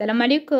السلام عليكم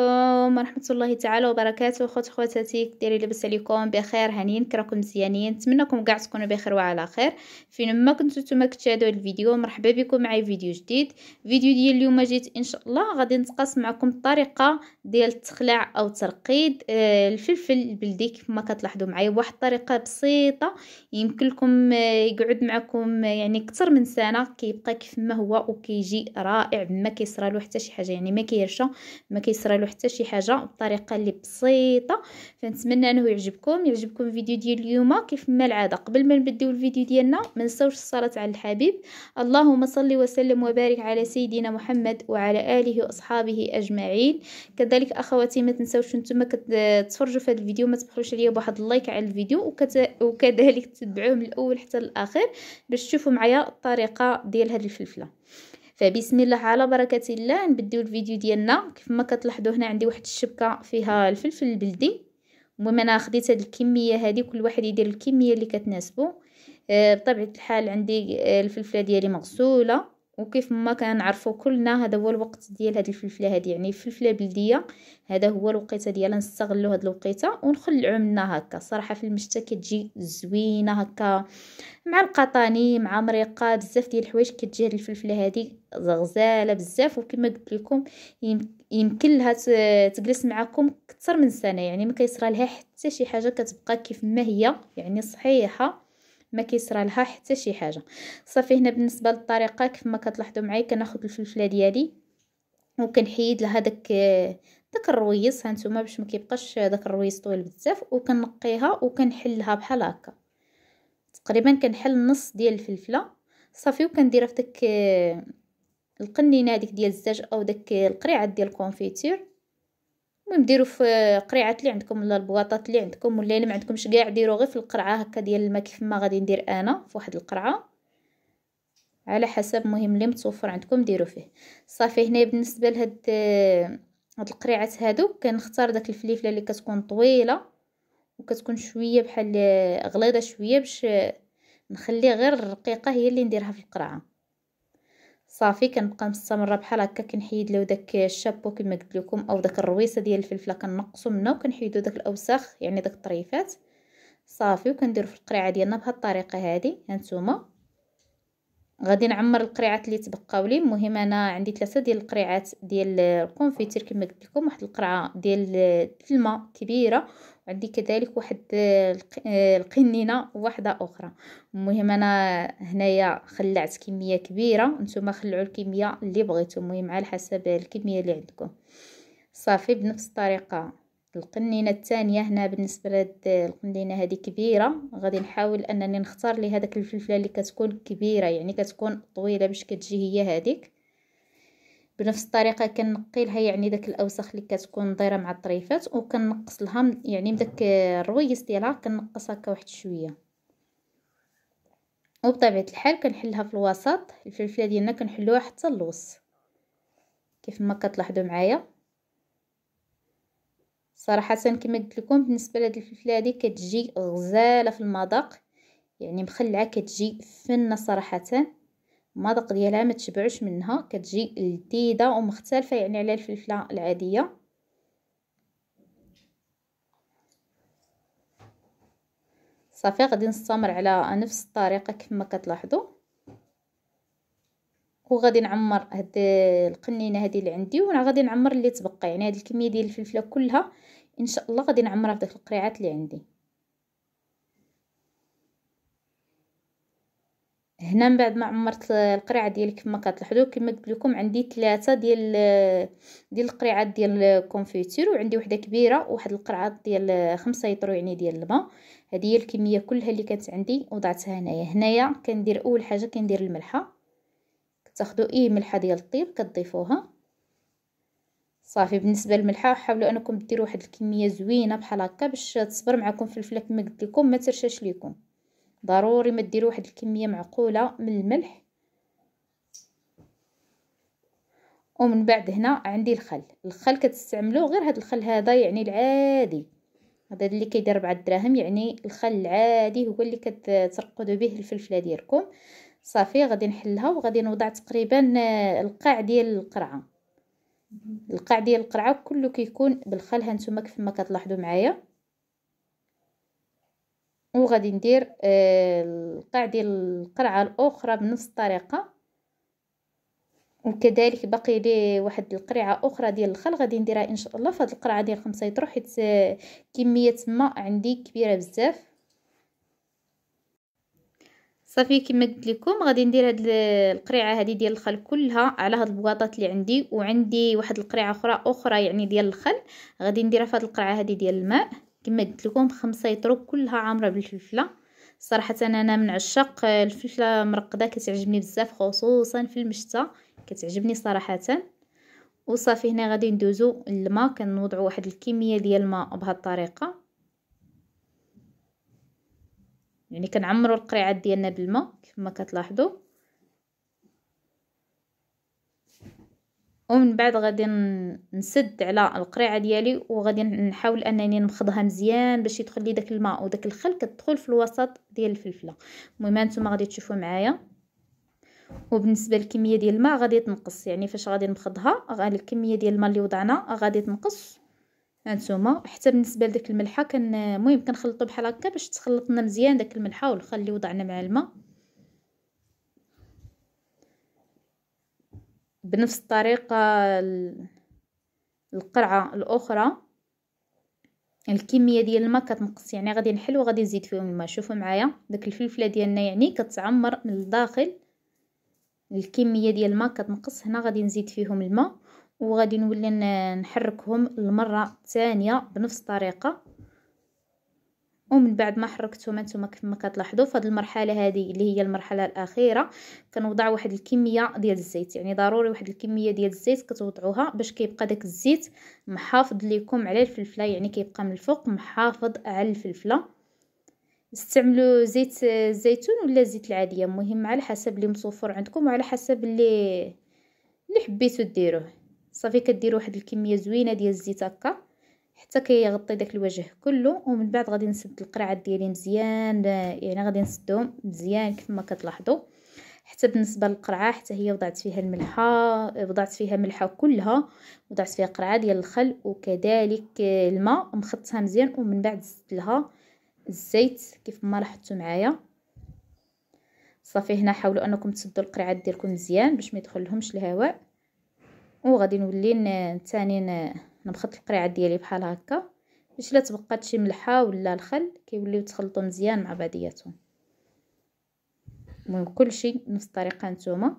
ورحمة الله تعالى وبركاته خوت خواتاتي كديري لبس عليكم بخير هانين كراكم مزيانين نتمنىكم كاع تكونوا بخير وعلى خير فين ما كنتو نتوما كتشاهدوا الفيديو مرحبا بكم معي فيديو جديد فيديو ديال اليوم جيت ان شاء الله غادي نتقاسم معكم الطريقه ديال التخلع او ترقيد آه، الفلفل البلدي كما كتلاحظوا معايا بواحد الطريقه بسيطه يمكن لكم آه، يقعد معكم آه، يعني اكثر من سنه كيبقى كيف ما هو وكيجي رائع ما كيصرالو حتى شي حاجه يعني ما كيرشى ما كيصرى له حتى شي حاجه بطريقه اللي بسيطه فنتمنى انه يعجبكم يعجبكم الفيديو ديال اليوم كيف ما العاده قبل ما نبداو الفيديو ديالنا ما نساوش الصلاه على الحبيب اللهم صل وسلم وبارك على سيدنا محمد وعلى اله واصحابه اجمعين كذلك اخواتي ما تنساوش نتوما كتفرجوا في هذا الفيديو ما تبخلوش عليا بواحد اللايك على الفيديو وكت... وكذلك تتبعوه من الاول حتى الاخر باش تشوفوا معايا الطريقه ديال هذه الفلفله فبسم الله على بركه الله نبداو الفيديو ديالنا كيف ما كتلاحظوا هنا عندي واحد الشبكه فيها الفلفل البلدي المهم انا خديت هذه الكميه هذه كل واحد يدير الكميه اللي كتناسبو آه، بطبيعه الحال عندي آه، الفلفله ديالي مغسوله وكيف ما كنعرفوا كلنا هذا هو الوقت ديال هذه الفلفله هذه يعني فلفله بلديه هذا هو الوقيته ديالها نستغلوا هذه الوقيته ونخلعوا منها هكا صراحه في المشتى كتجي زوينه هكا مع القطاني مع مريقه بزاف ديال الحوايج كتجي الفلفله هذه زغزاله بزاف وكما قلت لكم يمكن لها تجلس معكم اكثر من سنه يعني ما كيصرى لها حتى شي حاجه كتبقى كيف ما هي يعني صحيحه ما كيصرى لها حتى شي حاجه صافي هنا بالنسبه للطريقه كيف ما كتلاحظوا معايا كناخذ الفلفله ديالي وكنحيد لها داك داك الرويص هانتوما باش ما كيبقاش داك الرويص طويل بزاف وكنقيها وكنحلها بحال هكا تقريبا كنحل نص ديال الفلفله صافي وكنديرها في داك القنينه هذيك ديال الزاج او داك القريعه ديال الكونفيتير المهم ديروا في قريعه اللي عندكم ولا البواطات اللي عندكم ولا الا ما عندكمش كاع ديروا غير في القرعه هكا ديال الماء كيف ما غادي ندير انا في واحد القرعه على حسب المهم اللي متوفر عندكم ديروا فيه صافي هنا بالنسبه لهاد هاد القريعات هادو كنختار داك الفليفله اللي كتكون طويله وكتكون شويه بحال غليظه شويه باش نخلي غير الرقيقه هي اللي نديرها في القرعه صافي كنبقى مستمره بحال هكا كنحيد له داك الشابو كما قلت لكم او داك الرويسه ديال الفلفله كنقصو منها وكنحيدو داك الاوساخ يعني داك الطريفات صافي وكنديرو في القريعه ديالنا بهاد الطريقه هادي هانتوما غادي نعمر القريعات اللي تبقاو لي المهم انا عندي ثلاثه ديال القريعات ديال الكونفيتير كما قلت لكم واحد القرعه ديال الماء كبيره وعندي كذلك واحد القنينه واحده اخرى المهم انا هنايا خلعت كميه كبيره نتوما خلعوا الكميه اللي بغيتو المهم على حسب الكميه اللي عندكم صافي بنفس الطريقه القنينه الثانيه هنا بالنسبه لهاد القنينه هذه كبيره غادي نحاول انني نختار لي هذاك الفلفله اللي كتكون كبيره يعني كتكون طويله باش كتجي هي هذيك بنفس الطريقه كنقي لها يعني داك الاوساخ اللي كتكون دايره مع الطريفات وكنقص لها يعني داك الرويس ديالها كنقصها هكا واحد شويه وبطبيعه الحال كنحلها في الوسط الفلفله ديالنا كنحلوها حتى اللوص كيف ما كتلاحظوا معايا صراحه كما قلت لكم بالنسبه لهاد الفلفله هذه كتجي غزاله في المذاق يعني مخلعه كتجي فنه صراحه المذاق ديالها ما تشبعوش منها كتجي لذيذه ومختلفه يعني على الفلفله العاديه صافي غادي نستمر على نفس الطريقه كما كتلاحظوا وغادي نعمر هاد القنينه هذه اللي عندي وانا غادي نعمر اللي تبقى يعني هاد الكميه ديال الفلفله كلها ان شاء الله غادي نعمرها في داك القريعات اللي عندي هنا من بعد ما عمرت القريعه ديالي كما كتلاحظوا كما قلت لكم عندي ثلاثه ديال ديال القريعات ديال الكونفيتير وعندي وحده كبيره وواحد القرعه ديال 5 لتر يعني ديال الماء هذه هي الكميه كلها اللي كانت عندي وضعتها هنايا هنايا كندير اول حاجه كندير الملحه تاخذوا اي ملحه ديال الطيب كتضيفوها صافي بالنسبه للملحه حاولوا انكم ديروا واحد الكميه زوينه بحال هكا باش تصبر معكم الفلفله كما قلت لكم ما ترشاش ليكم ضروري ما ديروا واحد الكميه معقوله من الملح ومن بعد هنا عندي الخل الخل كتستعملوا غير هذا الخل هذا يعني العادي هذا اللي كيدير 4 دراهم يعني الخل العادي هو اللي كترقدوا به الفلفله ديالكم صافي غادي نحلها وغادي نوضع تقريبا آه، القاع ديال القرعه القاع ديال القرعه كله كيكون بالخل هانتوما كيف ما كتلاحظوا معايا وغادي ندير آه، القاع ديال القرعه الاخرى بنفس الطريقه وكذلك باقي لي واحد القرعه اخرى ديال الخل غادي نديرها ان شاء الله فهاد القرعه ديال خمسة لتر حيت آه، كميه الماء عندي كبيره بزاف صافي كما قلت لكم غادي ندير هاد القريعه هادي ديال الخل كلها على هاد البواطات اللي عندي وعندي واحد القريعه اخرى اخرى يعني ديال الخل غادي نديرها في هاد القرعه هادي ديال الماء كما قلت لكم خمسة يطرو كلها عامره بالفلفله صراحه انا من عشاق الفلفله مرقده كتعجبني بزاف خصوصا في المشتى كتعجبني صراحه وصافي هنا غادي ندوزو الماء كنوضعو واحد الكميه ديال الماء بهاد الطريقه يعني كنعمروا القريعات ديالنا بالماء كما كتلاحظوا ومن بعد غادي نسد على القريعه ديالي وغادي نحاول انني نمخضها مزيان باش يدخل لي داك الماء وداك الخل كتدخل في الوسط ديال الفلفله المهم نتوما غادي تشوفوا معايا وبالنسبه للكميه ديال الماء غادي تنقص يعني فاش غادي نمخضها الكميه ديال الماء اللي وضعنا غادي تنقص هانتوما حتى بالنسبه لذاك الملحه كن المهم كنخلطو بحال هكا باش تخلط لنا مزيان داك الملحه والخل اللي وضعنا مع الماء بنفس الطريقه القرعه الاخرى الكميه ديال الماء كتنقص يعني غادي نحل وغادي نزيد فيهم الماء شوفوا معايا داك الفلفله ديالنا يعني كتعمر من الداخل الكميه ديال الماء كتنقص هنا غادي نزيد فيهم الماء وغادي نولي نحركهم المره الثانيه بنفس الطريقه ومن بعد ما حركتهم نتوما كما كتلاحظوا في هذه المرحله هذه اللي هي المرحله الاخيره كنوضع واحد الكميه ديال الزيت يعني ضروري واحد الكميه ديال الزيت كتوضعوها باش كيبقى داك الزيت محافظ ليكم على الفلفله يعني كيبقى من الفوق محافظ على الفلفله استعملوا زيت الزيتون ولا الزيت العاديه المهم على حسب اللي متوفر عندكم وعلى حسب اللي اللي حبيتو ديروه صافي كدير واحد الكميه زوينه ديال الزيت هكا حتى كيغطي داك الوجه كله ومن بعد غادي نسد القرعات ديالي مزيان يعني غادي نسدهم مزيان كيف ما كتلاحظوا حتى بالنسبه للقرعه حتى هي وضعت فيها الملحه وضعت فيها ملحه كلها وضعت فيها قرعه ديال الخل وكذلك الماء مخطها مزيان ومن بعد زدت لها الزيت كيف ما لاحظتوا معايا صافي هنا حاولوا انكم تسدوا القرعات ديالكم مزيان باش ما يدخل لهمش الهواء وغادي نولي ثاني نبخط القريعه ديالي بحال هكا باش لا تبقى شي ملحه ولا الخل كيوليو تخلطوا مزيان مع بعضياتهم المهم كلشي نفس الطريقه نتوما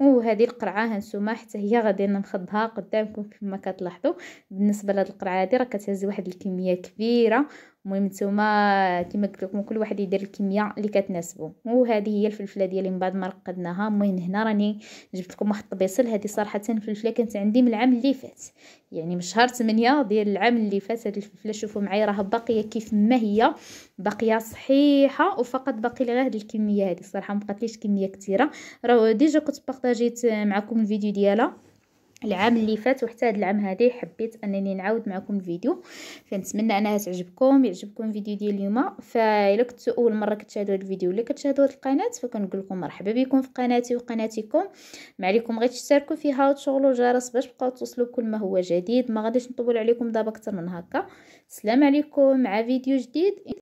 وهذه القرعه هانتوما حتى هي غادي نخضها قدامكم كما كتلاحظوا بالنسبه لهاد القرعه هذه راه كتهز واحد الكميه كبيره المهم نتوما كيما قلت لكم كل واحد يدير الكميه اللي كتناسبه وهذه هي الفلفله ديالي من بعد ما رقدناها المهم هنا راني جبت لكم واحد الطبيصل هذه صراحه الفلفله كانت عندي من العام اللي فات يعني من شهر 8 ديال العام اللي فات هذه الفلفله شوفوا معايا راه باقيه كيف ما هي باقيه صحيحه وفقط باقي لي غير هذه الكميه هذه صراحه ما بقاتليش كميه كثيره راه ديجا كنت بارطاجيت معكم الفيديو ديالها العام اللي فات وحتى هذا العام هذه حبيت انني نعاود معكم الفيديو فنتمنى انها تعجبكم يعجبكم الفيديو ديال اليوم فالا كنتو اول مره كتشاهدوا هذا الفيديو ولا كتشاهدوا هذه القناه فكنقول لكم مرحبا بكم في قناتي وقناتكم ما عليكم غير تشتركوا فيها وتشغلوا الجرس باش تبقاو توصلوا بكل ما هو جديد ما غاديش نطول عليكم دابا اكثر من هكا السلام عليكم مع فيديو جديد